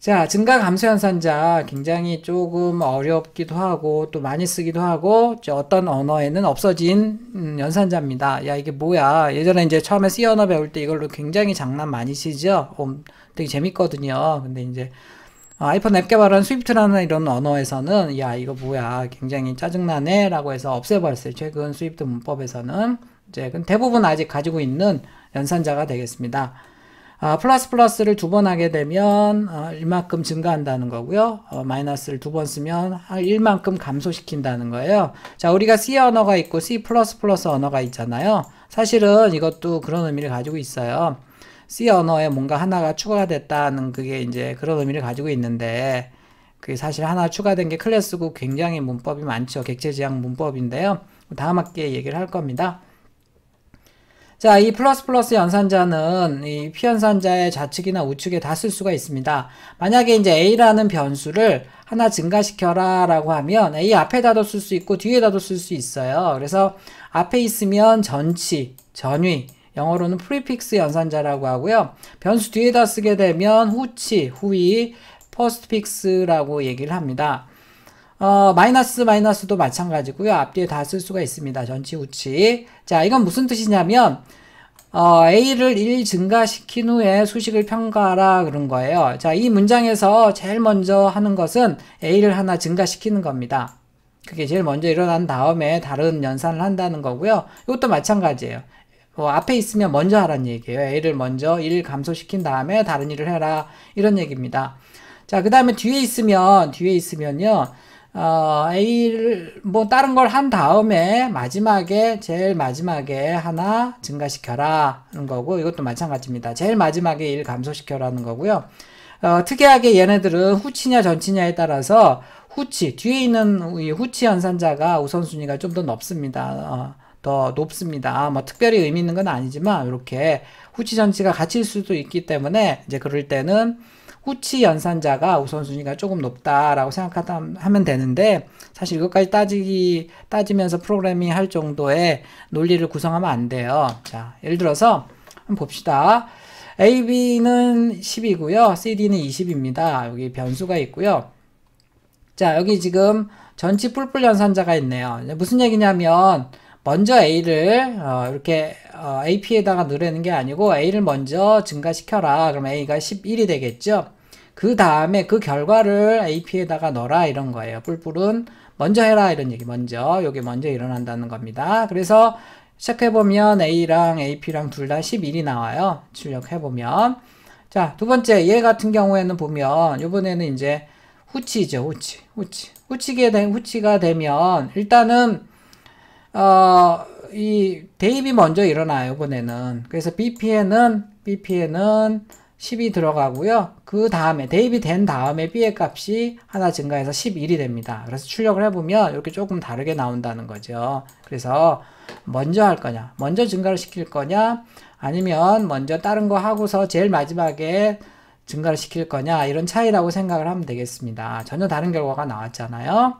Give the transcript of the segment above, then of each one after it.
자, 증가 감소 연산자 굉장히 조금 어렵기도 하고 또 많이 쓰기도 하고 어떤 언어에는 없어진 음, 연산자입니다. 야, 이게 뭐야? 예전에 이제 처음에 C 언어 배울 때 이걸로 굉장히 장난 많이 치죠. 어, 음, 되게 재밌거든요. 근데 이제 아, 아이폰 앱 개발한 스위프트라는 이런 언어에서는 야, 이거 뭐야? 굉장히 짜증나네라고 해서 없애버렸어요. 최근 스위프트 문법에서는 이제 대부분 아직 가지고 있는 연산자가 되겠습니다. 아, 플러스 플러스를 두 번 하게 되면 어, 아, 1만큼 증가한다는 거고요. 어, 마이너스를 두 번 쓰면 1만큼 감소시킨다는 거예요. 자, 우리가 C 언어가 있고 C++ 플러스 플러스 언어가 있잖아요. 사실은 이것도 그런 의미를 가지고 있어요. C 언어에 뭔가 하나가 추가가 됐다는 그게 이제 그런 의미를 가지고 있는데 그게 사실 하나 추가된 게 클래스고 굉장히 문법이 많죠. 객체지향 문법인데요. 다음 학기에 얘기를 할 겁니다. 자, 이 플러스 플러스 연산자는 이 피연산자의 좌측이나 우측에 다 쓸 수가 있습니다. 만약에 이제 A라는 변수를 하나 증가시켜라 라고 하면 A 앞에다도 쓸 수 있고 뒤에다도 쓸 수 있어요. 그래서 앞에 있으면 전치, 전위, 영어로는 프리픽스 연산자라고 하고요. 변수 뒤에다 쓰게 되면 후치, 후위, 퍼스트픽스라고 얘기를 합니다. 어, 마이너스 마이너스도 마찬가지고요. 앞뒤에 다 쓸 수가 있습니다. 전치 우치. 자, 이건 무슨 뜻이냐면 어, A를 1 증가시킨 후에 수식을 평가하라 그런 거예요. 자, 이 문장에서 제일 먼저 하는 것은 A를 하나 증가시키는 겁니다. 그게 제일 먼저 일어난 다음에 다른 연산을 한다는 거고요. 이것도 마찬가지예요. 어, 앞에 있으면 먼저 하란 얘기예요. A를 먼저 1 감소시킨 다음에 다른 일을 해라. 이런 얘기입니다. 자, 그 다음에 뒤에 있으면, 뒤에 있으면요. 어, A를 뭐 다른 걸 한 다음에 마지막에 제일 마지막에 하나 증가시켜라는 거고 이것도 마찬가지입니다. 제일 마지막에 1 감소시켜라는 거고요. 어, 특이하게 얘네들은 후치냐 전치냐에 따라서 후치 뒤에 있는 이 후치 연산자가 우선순위가 좀 더 높습니다. 어, 더 높습니다. 뭐 특별히 의미 있는 건 아니지만 이렇게 후치 전치가 같이일 수도 있기 때문에 이제 그럴 때는 후치 연산자가 우선순위가 조금 높다라고 생각하면 되는데 사실 이것까지 따지기 따지면서 프로그래밍 할 정도의 논리를 구성하면 안 돼요. 자, 예를 들어서 한번 봅시다. AB는 10이고요. CD는 20입니다. 여기 변수가 있고요. 자, 여기 지금 전치 뿔뿔 연산자가 있네요. 무슨 얘기냐면 먼저 A를 어, 이렇게 어, AP에다가 넣으려는 게 아니고 A를 먼저 증가시켜라. 그럼 A가 11이 되겠죠. 그 다음에 그 결과를 AP에다가 넣어라 이런 거예요. 뿔뿔은 먼저 해라 이런 얘기 먼저 여기 먼저 일어난다는 겁니다. 그래서 시작해보면 A랑 AP랑 둘 다 11이 나와요. 출력해보면 자, 두 번째 얘 같은 경우에는 보면 요번에는 이제 후치죠. 후치. 후치. 후치게 된 후치가 되면 일단은 어, 이 대입이 먼저 일어나요. 이번에는. 그래서 BP에는 BP에는 10이 들어가고요. 그 다음에 대입이 된 다음에 b의 값이 하나 증가해서 11이 됩니다. 그래서 출력을 해보면 이렇게 조금 다르게 나온다는 거죠. 그래서 먼저 할 거냐, 먼저 증가를 시킬 거냐, 아니면 먼저 다른 거 하고서 제일 마지막에 증가를 시킬 거냐 이런 차이라고 생각을 하면 되겠습니다. 전혀 다른 결과가 나왔잖아요.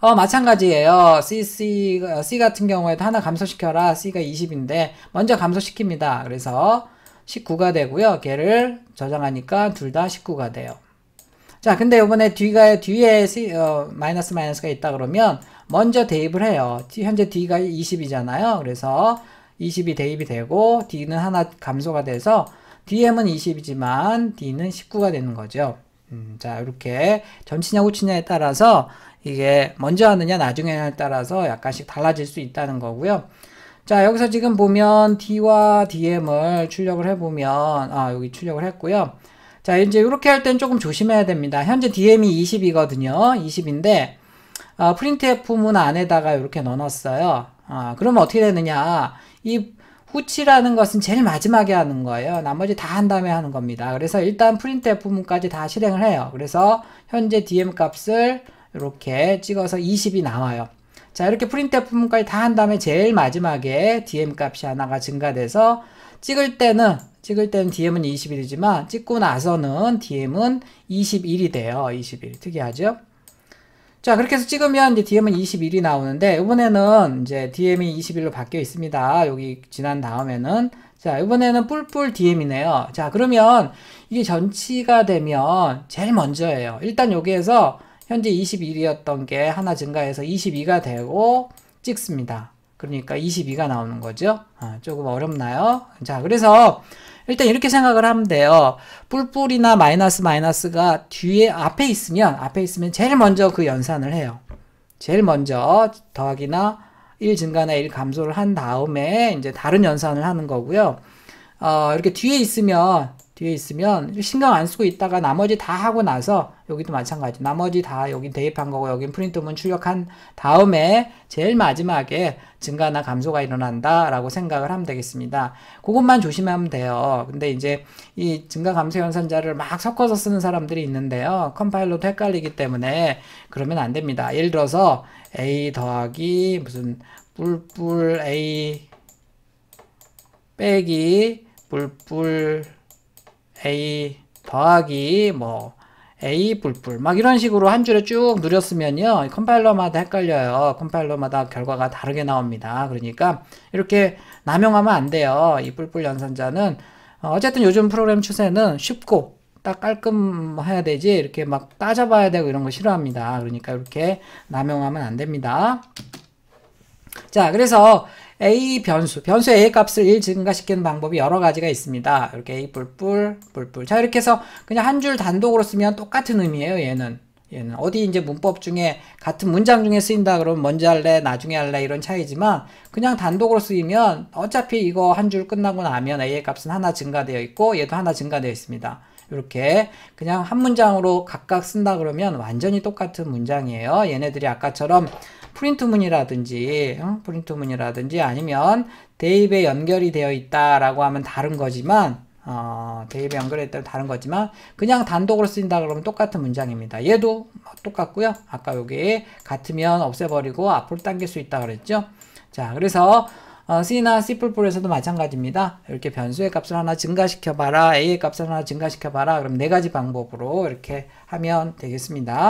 어, 마찬가지예요. C, C, 어, C 같은 경우에도 하나 감소시켜라. C가 20인데, 먼저 감소시킵니다. 그래서, 19가 되고요. 걔를 저장하니까 둘 다 19가 돼요. 자, 근데 이번에 뒤가 뒤에 어, 마이너스 마이너스가 있다 그러면 먼저 대입을 해요. 현재 D가 20이잖아요. 그래서 20이 대입이 되고 D는 하나 감소가 돼서 DM은 20이지만 D는 19가 되는 거죠. 음, 자, 이렇게 점치냐 후치냐에 따라서 이게 먼저 하느냐 나중에 하느 냐에 따라서 약간씩 달라질 수 있다는 거고요. 자 여기서 지금 보면 D와 DM을 출력을 해보면 아 여기 출력을 했고요. 자 이제 이렇게 할 땐 조금 조심해야 됩니다. 현재 DM이 20이거든요. 20인데 어, 아, 프린트F 문 안에다가 이렇게 넣어놨어요. 아 그러면 어떻게 되느냐 이 후치라는 것은 제일 마지막에 하는 거예요. 나머지 다 한 다음에 하는 겁니다. 그래서 일단 프린트F 문까지 다 실행을 해요. 그래서 현재 DM 값을 이렇게 찍어서 20이 나와요. 자 이렇게 프린트의 부분까지 다 한 다음에 제일 마지막에 DM 값이 하나가 증가돼서 찍을 때는 찍을 때는 DM은 21이지만 찍고 나서는 DM은 21이 돼요. 21 특이하죠? 자 그렇게 해서 찍으면 이제 DM은 21이 나오는데 이번에는 이제 DM이 21로 바뀌어 있습니다. 여기 지난 다음에는 자 이번에는 뿔뿔 DM이네요. 자 그러면 이게 전치가 되면 제일 먼저예요. 일단 여기에서 현재 21이었던 게 하나 증가해서 22가 되고 찍습니다. 그러니까 22가 나오는 거죠. 아, 조금 어렵나요? 자, 그래서 일단 이렇게 생각을 하면 돼요. 뿔뿔이나 마이너스 마이너스가 뒤에 앞에 있으면 앞에 있으면 제일 먼저 그 연산을 해요. 제일 먼저 더하기나 1 증가나 1 감소를 한 다음에 이제 다른 연산을 하는 거고요. 어, 이렇게 뒤에 있으면 뒤에 있으면 신경 안 쓰고 있다가 나머지 다 하고 나서 여기도 마찬가지 나머지 다 여기 대입한 거고 여기 프린트문 출력한 다음에 제일 마지막에 증가나 감소가 일어난다 라고 생각을 하면 되겠습니다 그것만 조심하면 돼요 근데 이제 이 증가 감소 연산자를 막 섞어서 쓰는 사람들이 있는데요 컴파일러도 헷갈리기 때문에 그러면 안 됩니다 예를 들어서 a 더하기 무슨 뿔뿔 a 빼기 뿔뿔 A 더하기 뭐 A 뿔뿔 막 이런 식으로 한 줄에 쭉 누렸으면요 컴파일러마다 헷갈려요 컴파일러마다 결과가 다르게 나옵니다 그러니까 이렇게 남용하면 안 돼요 이 뿔뿔 연산자는 어, 어쨌든 요즘 프로그램 추세는 쉽고 딱 깔끔해야 되지 이렇게 막 따져봐야 되고 이런 거 싫어합니다 그러니까 이렇게 남용하면 안 됩니다 자 그래서 a 변수, 변수 a 값을 1 증가시키는 방법이 여러 가지가 있습니다. 이렇게 a 뿔뿔 뿔뿔. 자 이렇게 해서 그냥 한 줄 단독으로 쓰면 똑같은 의미예요. 얘는 얘는 어디 이제 문법 중에 같은 문장 중에 쓰인다 그러면 먼저 할래 나중에 할래 이런 차이지만 그냥 단독으로 쓰이면 어차피 이거 한 줄 끝나고 나면 a의 값은 하나 증가되어 있고 얘도 하나 증가되어 있습니다. 이렇게 그냥 한 문장으로 각각 쓴다 그러면 완전히 똑같은 문장이에요. 얘네들이 아까처럼 프린트문이라든지 어? 프린트문이라든지 아니면 대입에 연결이 되어 있다라고 하면 다른 거지만 어, 대입에 연결했다면 다른 거지만 그냥 단독으로 쓴다 그러면 똑같은 문장입니다. 얘도 뭐 똑같고요. 아까 여기 같으면 없애버리고 앞으로 당길 수 있다 그랬죠. 자 그래서 어, C나 C++에서도 마찬가지입니다. 이렇게 변수의 값을 하나 증가시켜봐라. A의 값을 하나 증가시켜봐라. 그럼 네 가지 방법으로 이렇게 하면 되겠습니다.